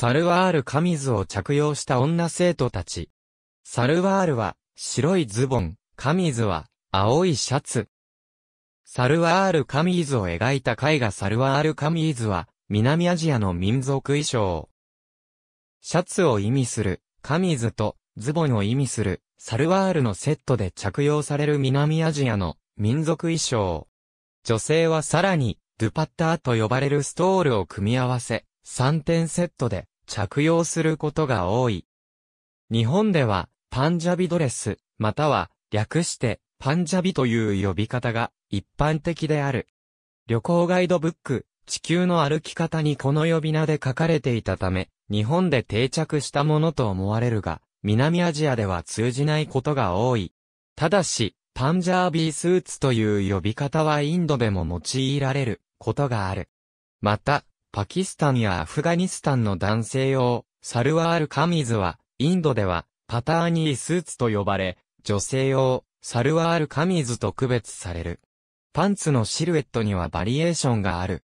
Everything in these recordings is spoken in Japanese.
サルワールカミズを着用した女生徒たち。サルワールは、白いズボン、カミズは、青いシャツ。サルワールカミーズを描いた絵画サルワールカミーズは、南アジアの民族衣装。シャツを意味する、カミーズと、ズボンを意味する、サルワールのセットで着用される南アジアの民族衣装。女性はさらに、ドゥパッターと呼ばれるストールを組み合わせ、3点セットで着用することが多い。日本では、パンジャビドレス、または、略して、パンジャビという呼び方が一般的である。旅行ガイドブック、地球の歩き方にこの呼び名で書かれていたため、日本で定着したものと思われるが、南アジアでは通じないことが多い。ただし、パンジャービースーツという呼び方はインドでも用いられることがある。また、パキスタンやアフガニスタンの男性用、サルワールカミズは、インドでは、パターニースーツと呼ばれ、女性用、サルワールカミズと区別される。パンツのシルエットにはバリエーションがある。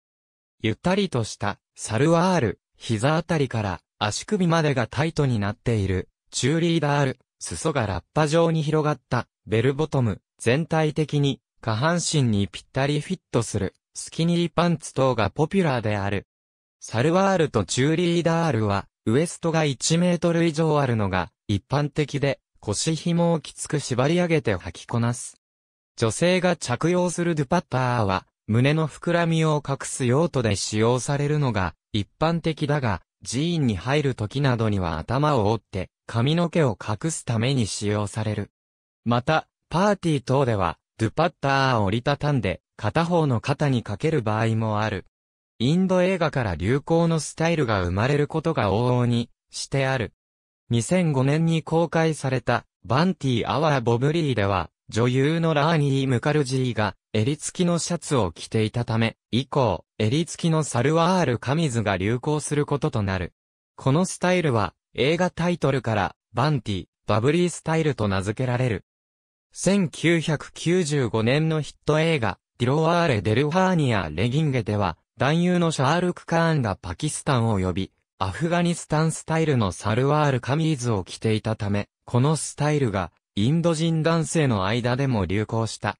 ゆったりとした、サルワール、膝あたりから足首までがタイトになっている、チューリーダール、裾がラッパ状に広がった、ベルボトム、全体的に、下半身にぴったりフィットする、スキニーパンツ等がポピュラーである。サルワールとチューリーダールは、ウエストが1メートル以上あるのが、一般的で、腰紐をきつく縛り上げて履きこなす。女性が着用するドゥパッパーは、胸の膨らみを隠す用途で使用されるのが一般的だが、寺院に入る時などには頭を折って髪の毛を隠すために使用される。また、パーティー等では、ドゥパッターを折りたたんで片方の肩にかける場合もある。インド映画から流行のスタイルが生まれることが往々にしてある。2005年に公開された、バンティー・アワー・ボブリーでは、女優のラーニー・ムカルジーが、襟付きのシャツを着ていたため、以降、襟付きのサルワール・カミズが流行することとなる。このスタイルは、映画タイトルから、バンティ、バブリースタイルと名付けられる。1995年のヒット映画、ディロワーレ・デルハーニア・レギンゲでは、男優のシャールク・カーンがパキスタンを呼び、アフガニスタンスタイルのサルワール・カミーズを着ていたため、このスタイルが、インド人男性の間でも流行した。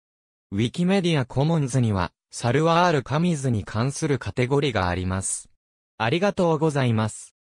ウィキメディアコモンズには、サルワール・カミーズに関するカテゴリーがあります。ありがとうございます。